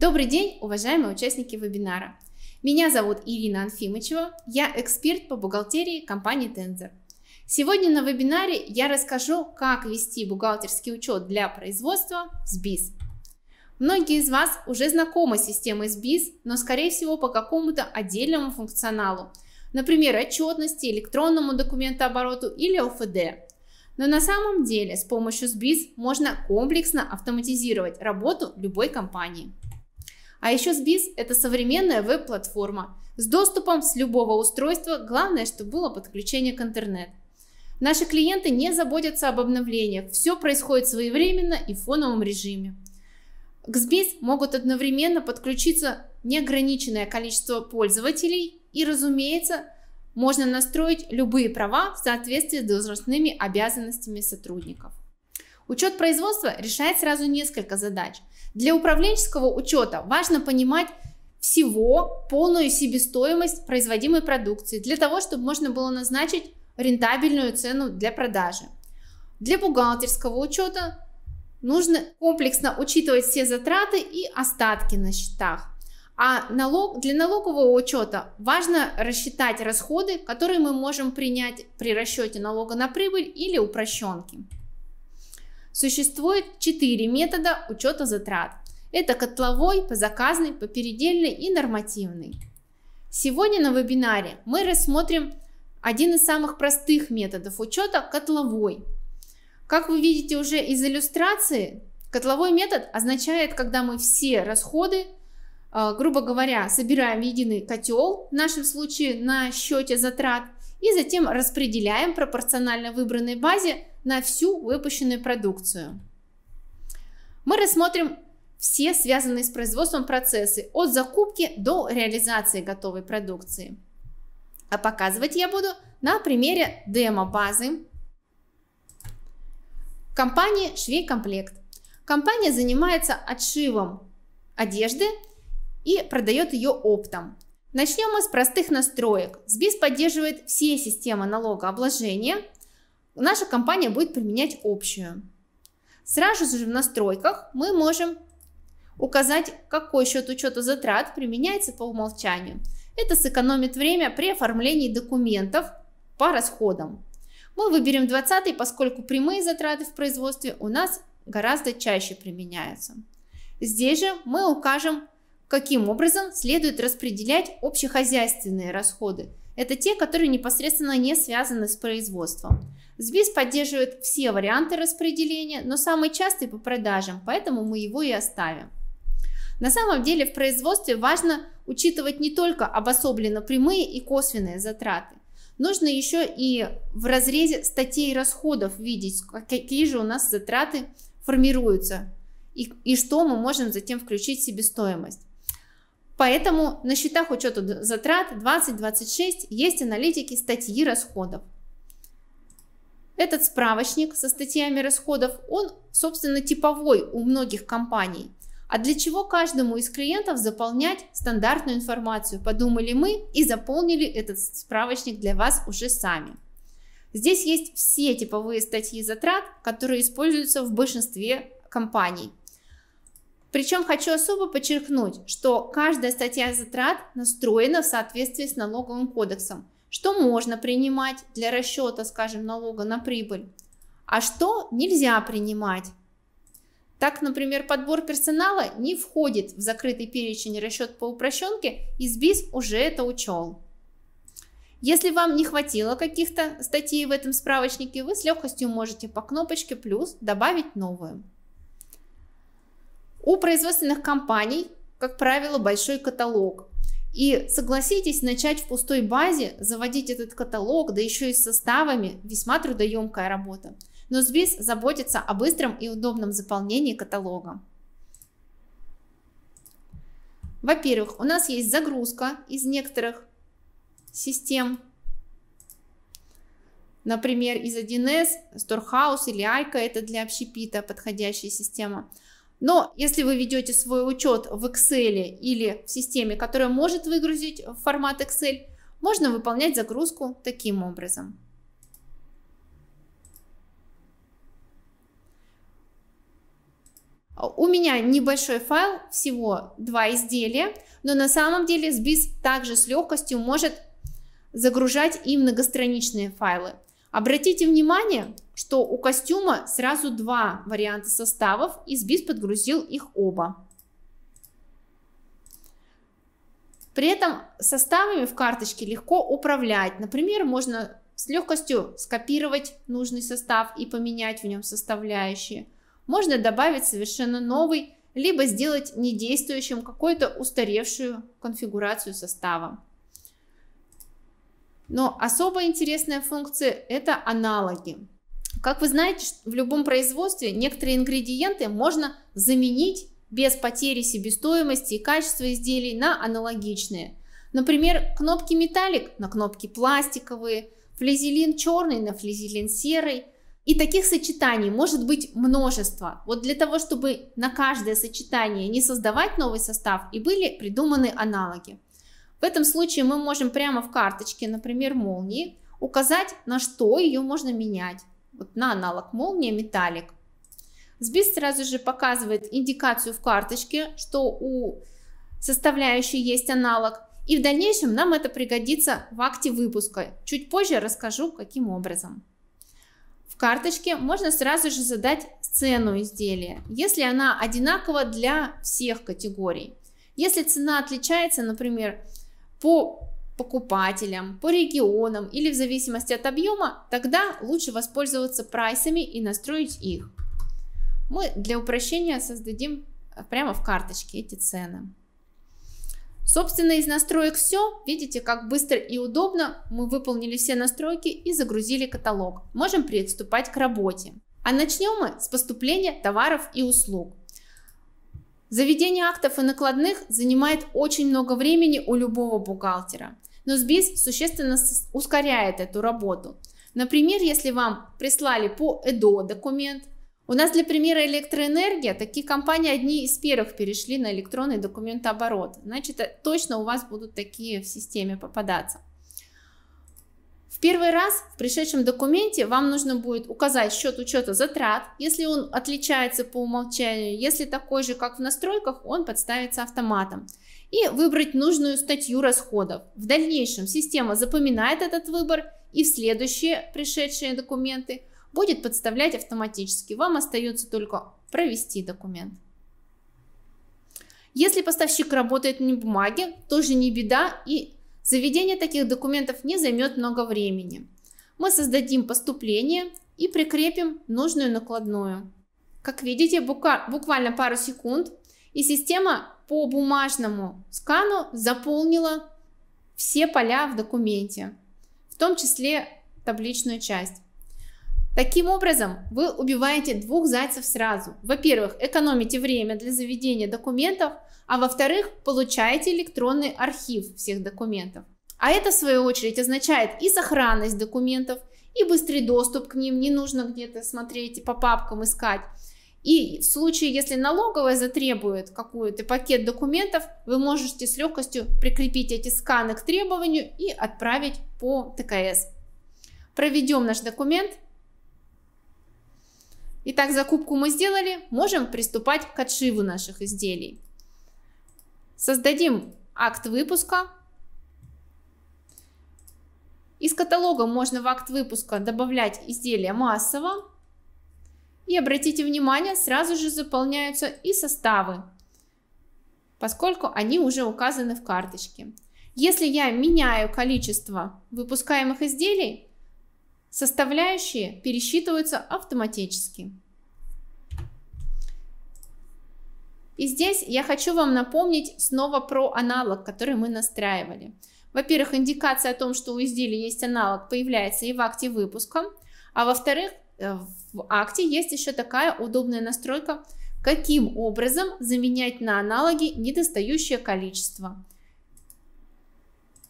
Добрый день, уважаемые участники вебинара. Меня зовут Ирина Анфимычева, я эксперт по бухгалтерии компании Tensor. Сегодня на вебинаре я расскажу, как вести бухгалтерский учет для производства в СБИС. Многие из вас уже знакомы с системой СБИС, но скорее всего по какому-то отдельному функционалу, например, отчетности, электронному документообороту или ОФД. Но на самом деле с помощью СБИС можно комплексно автоматизировать работу любой компании. А еще СБиз это современная веб-платформа с доступом с любого устройства, главное, чтобы было подключение к интернету. Наши клиенты не заботятся об обновлениях, все происходит своевременно и в фоновом режиме. К SBIS могут одновременно подключиться неограниченное количество пользователей и, разумеется, можно настроить любые права в соответствии с должностными обязанностями сотрудников. Учет производства решает сразу несколько задач – для управленческого учета важно понимать всего полную себестоимость производимой продукции для того, чтобы можно было назначить рентабельную цену для продажи. Для бухгалтерского учета нужно комплексно учитывать все затраты и остатки на счетах. А налог, для налогового учета важно рассчитать расходы, которые мы можем принять при расчете налога на прибыль или упрощенки. Существует четыре метода учета затрат. Это котловой, позаказный, попередельный и нормативный. Сегодня на вебинаре мы рассмотрим один из самых простых методов учета – котловой. Как вы видите уже из иллюстрации, котловой метод означает, когда мы все расходы, а, грубо говоря, собираем в единый котел, в нашем случае на счете затрат, и затем распределяем пропорционально выбранной базе на всю выпущенную продукцию. Мы рассмотрим все связанные с производством процессы от закупки до реализации готовой продукции. А показывать я буду на примере демо-базы компании «Швейкомплект». Компания занимается отшивом одежды и продает ее оптом. Начнем мы с простых настроек. СБИС поддерживает все системы налогообложения – наша компания будет применять общую. Сразу же в настройках мы можем указать, какой счет учета затрат применяется по умолчанию. Это сэкономит время при оформлении документов по расходам. Мы выберем 20, поскольку прямые затраты в производстве у нас гораздо чаще применяются. Здесь же мы укажем, каким образом следует распределять общехозяйственные расходы. Это те, которые непосредственно не связаны с производством. Сбис поддерживает все варианты распределения, но самый частый по продажам, поэтому мы его и оставим. На самом деле в производстве важно учитывать не только обособленно прямые и косвенные затраты. Нужно еще и в разрезе статей расходов видеть, какие же у нас затраты формируются и, и что мы можем затем включить в себестоимость. Поэтому на счетах учета затрат 20-26 есть аналитики статьи расходов. Этот справочник со статьями расходов, он, собственно, типовой у многих компаний. А для чего каждому из клиентов заполнять стандартную информацию, подумали мы и заполнили этот справочник для вас уже сами. Здесь есть все типовые статьи затрат, которые используются в большинстве компаний. Причем хочу особо подчеркнуть, что каждая статья затрат настроена в соответствии с налоговым кодексом, что можно принимать для расчета, скажем, налога на прибыль, а что нельзя принимать. Так, например, подбор персонала не входит в закрытый перечень расчет по упрощенке, и СБИС уже это учел. Если вам не хватило каких-то статей в этом справочнике, вы с легкостью можете по кнопочке «плюс» добавить новую. У производственных компаний, как правило, большой каталог, и согласитесь, начать в пустой базе, заводить этот каталог, да еще и с составами, весьма трудоемкая работа. Но SBIS заботится о быстром и удобном заполнении каталога. Во-первых, у нас есть загрузка из некоторых систем, например, из 1С, Storehouse или Айка, это для общепита подходящая система – но если вы ведете свой учет в Excel или в системе, которая может выгрузить в формат Excel, можно выполнять загрузку таким образом. У меня небольшой файл, всего два изделия, но на самом деле SBIS также с легкостью может загружать и многостраничные файлы. Обратите внимание, что у костюма сразу два варианта составов, и Сбис подгрузил их оба. При этом составами в карточке легко управлять. Например, можно с легкостью скопировать нужный состав и поменять в нем составляющие. Можно добавить совершенно новый, либо сделать недействующим какую-то устаревшую конфигурацию состава. Но особо интересная функция – это аналоги. Как вы знаете, в любом производстве некоторые ингредиенты можно заменить без потери себестоимости и качества изделий на аналогичные. Например, кнопки металлик на кнопки пластиковые, флизелин черный на флизелин серый. И таких сочетаний может быть множество. Вот для того, чтобы на каждое сочетание не создавать новый состав и были придуманы аналоги. В этом случае мы можем прямо в карточке, например, молнии, указать, на что ее можно менять вот на аналог молния металлик. Сбис сразу же показывает индикацию в карточке, что у составляющей есть аналог. И в дальнейшем нам это пригодится в акте выпуска. Чуть позже расскажу, каким образом. В карточке можно сразу же задать цену изделия, если она одинакова для всех категорий. Если цена отличается, например, по покупателям, по регионам или в зависимости от объема, тогда лучше воспользоваться прайсами и настроить их. Мы для упрощения создадим э, прямо в карточке эти цены. Собственно, из настроек все. Видите, как быстро и удобно мы выполнили все настройки и загрузили каталог. Можем приступать к работе. А начнем мы с поступления товаров и услуг. Заведение актов и накладных занимает очень много времени у любого бухгалтера, но СБИС существенно ускоряет эту работу. Например, если вам прислали по ЭДО документ, у нас для примера электроэнергия, такие компании одни из первых перешли на электронный документооборот. Значит, э, точно у вас будут такие в системе попадаться первый раз в пришедшем документе вам нужно будет указать счет учета затрат, если он отличается по умолчанию, если такой же, как в настройках, он подставится автоматом и выбрать нужную статью расходов. В дальнейшем система запоминает этот выбор и в следующие пришедшие документы будет подставлять автоматически. Вам остается только провести документ. Если поставщик работает на бумаге, тоже не беда и Заведение таких документов не займет много времени. Мы создадим поступление и прикрепим нужную накладную. Как видите, буквально пару секунд и система по бумажному скану заполнила все поля в документе, в том числе табличную часть. Таким образом, вы убиваете двух зайцев сразу. Во-первых, экономите время для заведения документов, а во-вторых, получаете электронный архив всех документов. А это, в свою очередь, означает и сохранность документов, и быстрый доступ к ним, не нужно где-то смотреть и по папкам искать. И в случае, если налоговая затребует какой-то пакет документов, вы можете с легкостью прикрепить эти сканы к требованию и отправить по ТКС. Проведем наш документ – Итак, закупку мы сделали, можем приступать к отшиву наших изделий. Создадим акт выпуска. Из каталога можно в акт выпуска добавлять изделия массово. И обратите внимание, сразу же заполняются и составы, поскольку они уже указаны в карточке. Если я меняю количество выпускаемых изделий, Составляющие пересчитываются автоматически. И здесь я хочу вам напомнить снова про аналог, который мы настраивали. Во-первых, индикация о том, что у изделия есть аналог, появляется и в акте выпуска. А во-вторых, э, в акте есть еще такая удобная настройка, каким образом заменять на аналоги недостающее количество.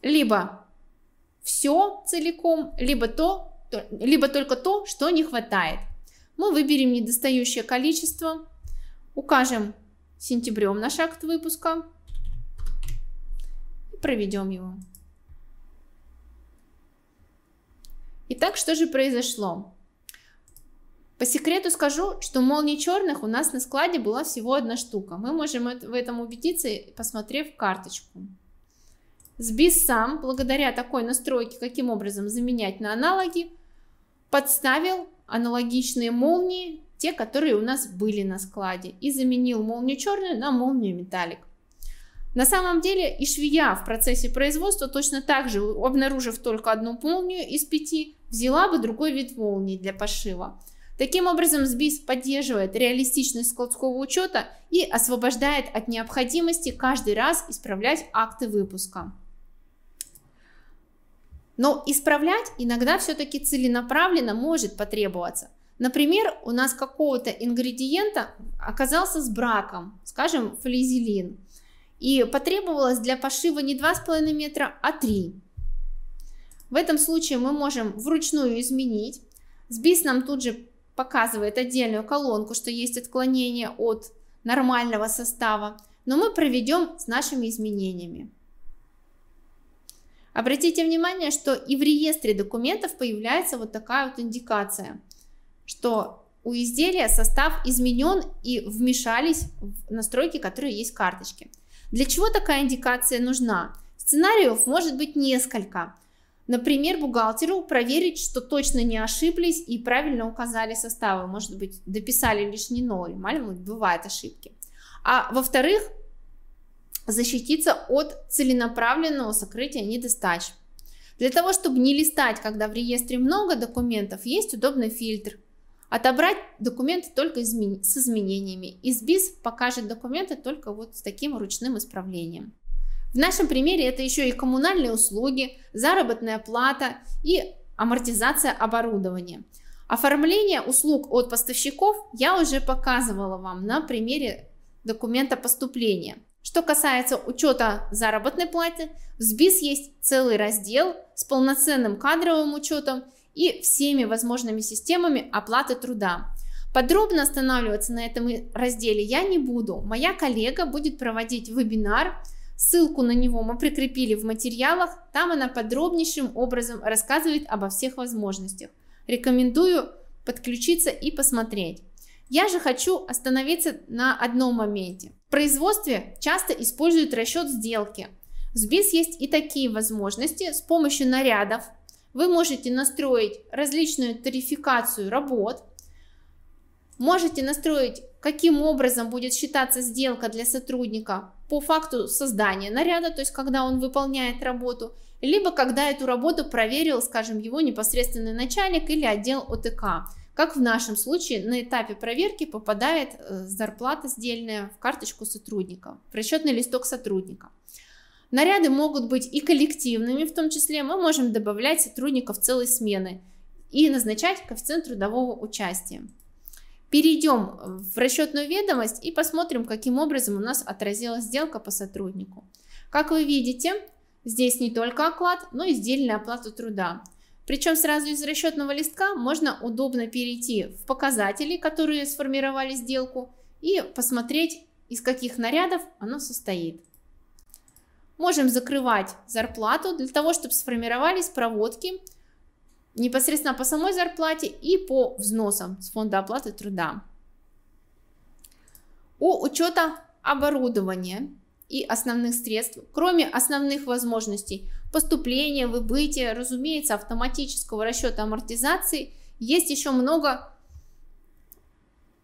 Либо все целиком, либо то, либо только то, что не хватает. Мы выберем недостающее количество, укажем сентябрем наш акт выпуска и проведем его. Итак, что же произошло? По секрету скажу, что молний черных у нас на складе была всего одна штука. Мы можем в этом убедиться, посмотрев карточку. Сбис сам, благодаря такой настройке, каким образом заменять на аналоги – подставил аналогичные молнии, те, которые у нас были на складе, и заменил молнию черную на молнию металлик. На самом деле и швея в процессе производства точно так же, обнаружив только одну молнию из пяти, взяла бы другой вид молнии для пошива. Таким образом, СБИС поддерживает реалистичность складского учета и освобождает от необходимости каждый раз исправлять акты выпуска. Но исправлять иногда все-таки целенаправленно может потребоваться. Например, у нас какого-то ингредиента оказался с браком, скажем, флизелин, и потребовалось для пошива не 2,5 метра, а 3. В этом случае мы можем вручную изменить. СБИС нам тут же показывает отдельную колонку, что есть отклонение от нормального состава, но мы проведем с нашими изменениями. Обратите внимание, что и в реестре документов появляется вот такая вот индикация, что у изделия состав изменен и вмешались в настройки, которые есть в карточке. Для чего такая индикация нужна? Сценариев может быть несколько. Например, бухгалтеру проверить, что точно не ошиблись и правильно указали составы, может быть, дописали лишний ноль, мало бывают ошибки. А во-вторых, защититься от целенаправленного сокрытия недостач. Для того, чтобы не листать, когда в реестре много документов, есть удобный фильтр. Отобрать документы только с изменениями. Избис покажет документы только вот с таким ручным исправлением. В нашем примере это еще и коммунальные услуги, заработная плата и амортизация оборудования. Оформление услуг от поставщиков я уже показывала вам на примере документа поступления. Что касается учета заработной платы, в СБИС есть целый раздел с полноценным кадровым учетом и всеми возможными системами оплаты труда. Подробно останавливаться на этом разделе я не буду. Моя коллега будет проводить вебинар, ссылку на него мы прикрепили в материалах, там она подробнейшим образом рассказывает обо всех возможностях. Рекомендую подключиться и посмотреть. Я же хочу остановиться на одном моменте. В производстве часто используют расчет сделки. В Сбис есть и такие возможности. С помощью нарядов вы можете настроить различную тарификацию работ, можете настроить, каким образом будет считаться сделка для сотрудника по факту создания наряда, то есть когда он выполняет работу, либо когда эту работу проверил, скажем, его непосредственный начальник или отдел ОТК. Как в нашем случае, на этапе проверки попадает э, зарплата сдельная в карточку сотрудника, в расчетный листок сотрудника. Наряды могут быть и коллективными, в том числе мы можем добавлять сотрудников целой смены и назначать коэффициент трудового участия. Перейдем в расчетную ведомость и посмотрим, каким образом у нас отразилась сделка по сотруднику. Как вы видите, здесь не только оклад, но и сдельная оплата труда. Причем сразу из расчетного листка можно удобно перейти в показатели, которые сформировали сделку, и посмотреть, из каких нарядов оно состоит. Можем закрывать зарплату для того, чтобы сформировались проводки непосредственно по самой зарплате и по взносам с фонда оплаты труда. У учета оборудования и основных средств, кроме основных возможностей, поступления, выбытия, разумеется, автоматического расчета амортизации, есть еще много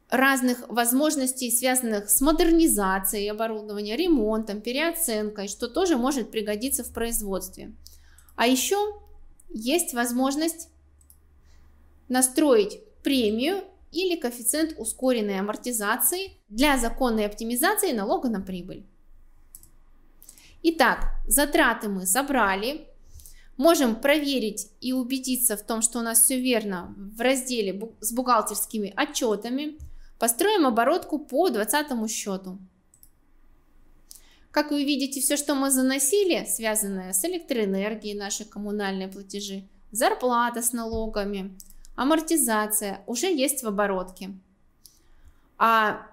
разных возможностей, связанных с модернизацией оборудования, ремонтом, переоценкой, что тоже может пригодиться в производстве. А еще есть возможность настроить премию или коэффициент ускоренной амортизации для законной оптимизации налога на прибыль. Итак, затраты мы забрали. Можем проверить и убедиться в том, что у нас все верно в разделе с бухгалтерскими отчетами. Построим оборотку по 20 счету. Как вы видите, все, что мы заносили, связанное с электроэнергией, наши коммунальные платежи, зарплата с налогами, амортизация, уже есть в оборотке. А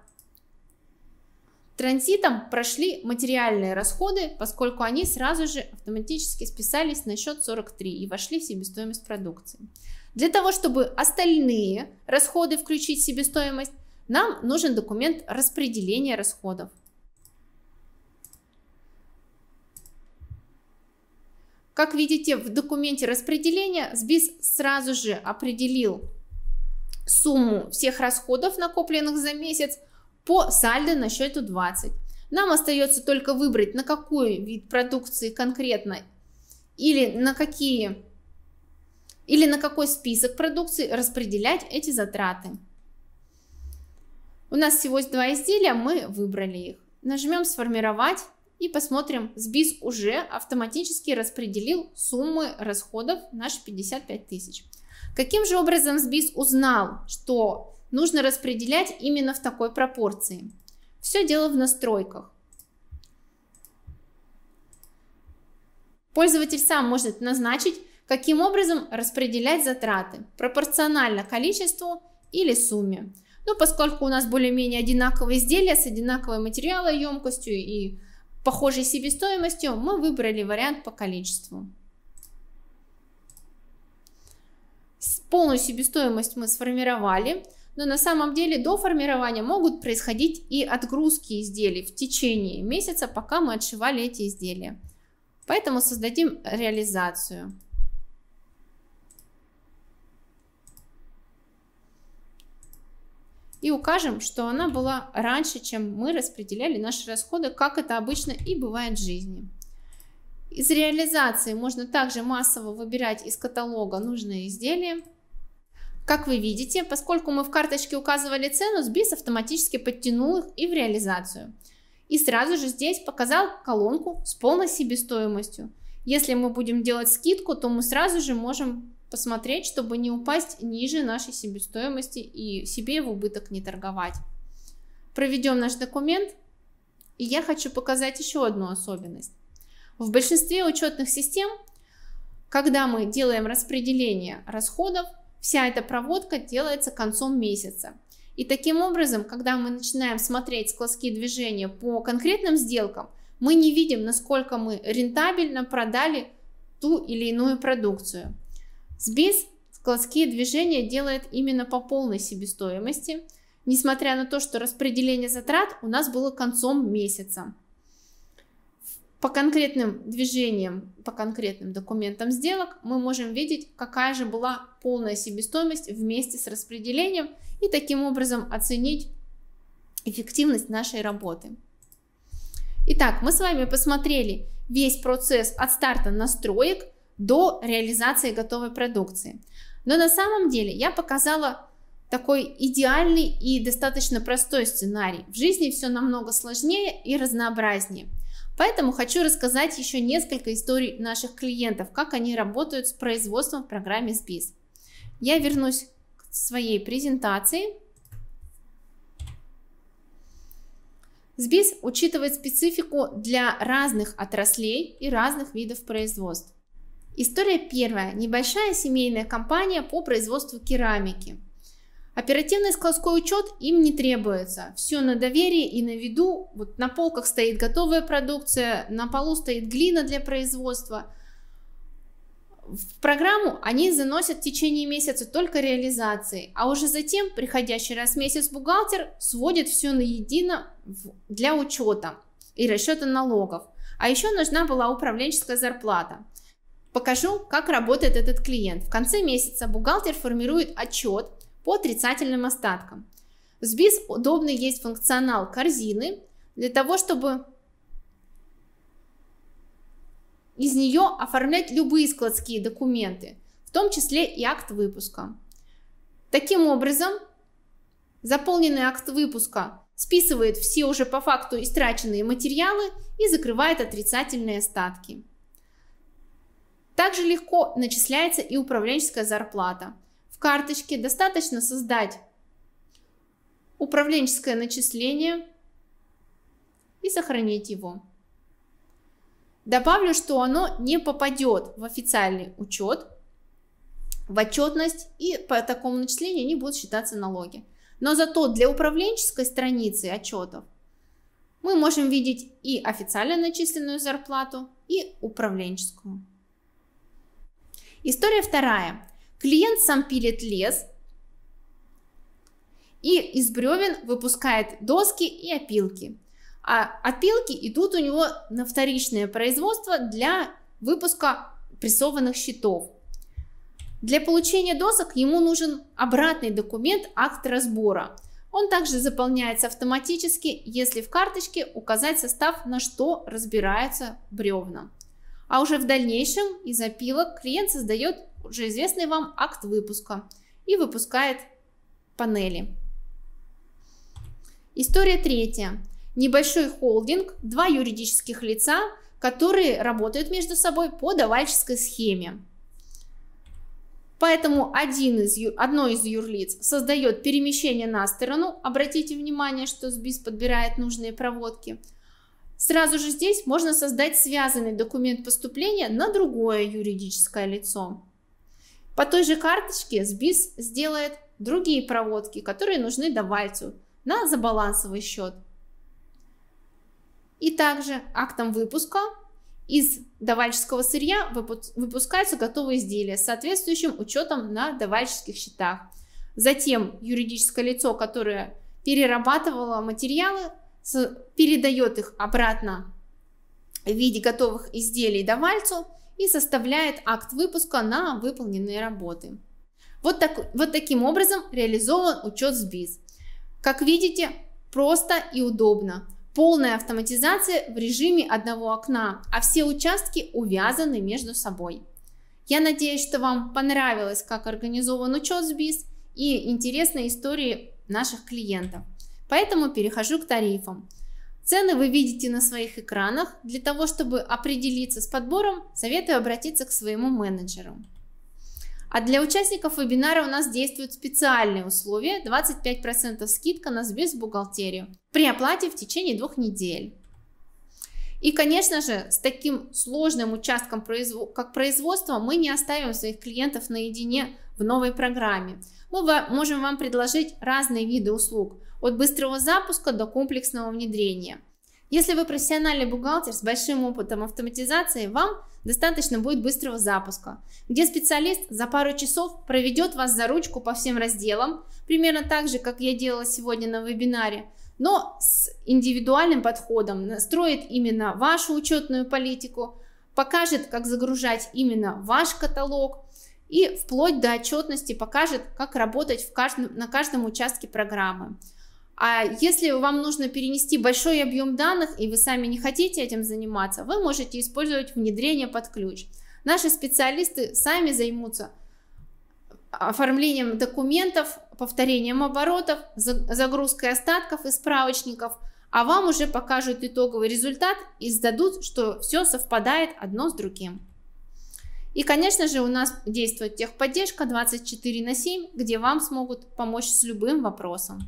Транзитом прошли материальные расходы, поскольку они сразу же автоматически списались на счет 43 и вошли в себестоимость продукции. Для того, чтобы остальные расходы включить в себестоимость, нам нужен документ распределения расходов. Как видите, в документе распределения СБИС сразу же определил сумму всех расходов, накопленных за месяц, по сальдо на счету 20. Нам остается только выбрать, на какой вид продукции конкретно или на какие или на какой список продукции распределять эти затраты. У нас всего два изделия, мы выбрали их. Нажмем «Сформировать» и посмотрим, СБИС уже автоматически распределил суммы расходов наши 55 тысяч. Каким же образом СБИС узнал, что нужно распределять именно в такой пропорции. Все дело в настройках. Пользователь сам может назначить, каким образом распределять затраты, пропорционально количеству или сумме. Но ну, поскольку у нас более-менее одинаковые изделия с одинаковой материалоемкостью и похожей себестоимостью, мы выбрали вариант по количеству. Полную себестоимость мы сформировали – но на самом деле до формирования могут происходить и отгрузки изделий в течение месяца, пока мы отшивали эти изделия. Поэтому создадим реализацию. И укажем, что она была раньше, чем мы распределяли наши расходы, как это обычно и бывает в жизни. Из реализации можно также массово выбирать из каталога нужные изделия как вы видите, поскольку мы в карточке указывали цену, Сбис автоматически подтянул их и в реализацию. И сразу же здесь показал колонку с полной себестоимостью. Если мы будем делать скидку, то мы сразу же можем посмотреть, чтобы не упасть ниже нашей себестоимости и себе в убыток не торговать. Проведем наш документ. И я хочу показать еще одну особенность. В большинстве учетных систем, когда мы делаем распределение расходов, Вся эта проводка делается концом месяца. И таким образом, когда мы начинаем смотреть складские движения по конкретным сделкам, мы не видим, насколько мы рентабельно продали ту или иную продукцию. Сбис складские движения делает именно по полной себестоимости, несмотря на то, что распределение затрат у нас было концом месяца по конкретным движениям, по конкретным документам сделок мы можем видеть, какая же была полная себестоимость вместе с распределением и таким образом оценить эффективность нашей работы. Итак, мы с вами посмотрели весь процесс от старта настроек до реализации готовой продукции. Но на самом деле я показала такой идеальный и достаточно простой сценарий. В жизни все намного сложнее и разнообразнее. Поэтому хочу рассказать еще несколько историй наших клиентов, как они работают с производством в программе SBIS. Я вернусь к своей презентации. SBIS учитывает специфику для разных отраслей и разных видов производств. История первая. Небольшая семейная компания по производству керамики – Оперативный складской учет им не требуется. Все на доверии и на виду. Вот на полках стоит готовая продукция, на полу стоит глина для производства. В программу они заносят в течение месяца только реализации, а уже затем приходящий раз в месяц бухгалтер сводит все на едино для учета и расчета налогов. А еще нужна была управленческая зарплата. Покажу, как работает этот клиент. В конце месяца бухгалтер формирует отчет по отрицательным остаткам. В SBIS удобно есть функционал корзины для того, чтобы из нее оформлять любые складские документы, в том числе и акт выпуска. Таким образом, заполненный акт выпуска списывает все уже по факту истраченные материалы и закрывает отрицательные остатки. Также легко начисляется и управленческая зарплата – карточке достаточно создать управленческое начисление и сохранить его. Добавлю, что оно не попадет в официальный учет, в отчетность, и по такому начислению не будут считаться налоги. Но зато для управленческой страницы отчетов мы можем видеть и официально начисленную зарплату, и управленческую. История вторая. Клиент сам пилит лес и из бревен выпускает доски и опилки. А опилки идут у него на вторичное производство для выпуска прессованных щитов. Для получения досок ему нужен обратный документ акт разбора. Он также заполняется автоматически, если в карточке указать состав, на что разбираются бревна. А уже в дальнейшем из опилок клиент создает уже известный вам акт выпуска и выпускает панели. История третья. Небольшой холдинг, два юридических лица, которые работают между собой по давальческой схеме. Поэтому один из, одно из юрлиц создает перемещение на сторону. Обратите внимание, что СБИС подбирает нужные проводки – Сразу же здесь можно создать связанный документ поступления на другое юридическое лицо. По той же карточке СБИС сделает другие проводки, которые нужны давальцу на забалансовый счет. И также актом выпуска из давальческого сырья выпускаются готовые изделия с соответствующим учетом на давальческих счетах. Затем юридическое лицо, которое перерабатывало материалы, передает их обратно в виде готовых изделий давальцу и составляет акт выпуска на выполненные работы. Вот, так, вот таким образом реализован учет сбиз. Как видите, просто и удобно. Полная автоматизация в режиме одного окна, а все участки увязаны между собой. Я надеюсь, что вам понравилось, как организован учет сбиз и интересные истории наших клиентов. Поэтому перехожу к тарифам. Цены вы видите на своих экранах. Для того, чтобы определиться с подбором, советую обратиться к своему менеджеру. А для участников вебинара у нас действуют специальные условия 25% скидка на сбез бухгалтерию при оплате в течение двух недель. И, конечно же, с таким сложным участком, как производство, мы не оставим своих клиентов наедине в новой программе мы можем вам предложить разные виды услуг, от быстрого запуска до комплексного внедрения. Если вы профессиональный бухгалтер с большим опытом автоматизации, вам достаточно будет быстрого запуска, где специалист за пару часов проведет вас за ручку по всем разделам, примерно так же, как я делала сегодня на вебинаре, но с индивидуальным подходом, настроит именно вашу учетную политику, покажет, как загружать именно ваш каталог – и вплоть до отчетности покажет, как работать в каждом, на каждом участке программы. А если вам нужно перенести большой объем данных и вы сами не хотите этим заниматься, вы можете использовать внедрение под ключ. Наши специалисты сами займутся оформлением документов, повторением оборотов, загрузкой остатков и справочников, а вам уже покажут итоговый результат и сдадут, что все совпадает одно с другим. И, конечно же, у нас действует техподдержка 24 на 7, где вам смогут помочь с любым вопросом.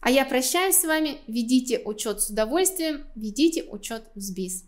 А я прощаюсь с вами. Ведите учет с удовольствием, ведите учет в СБИС.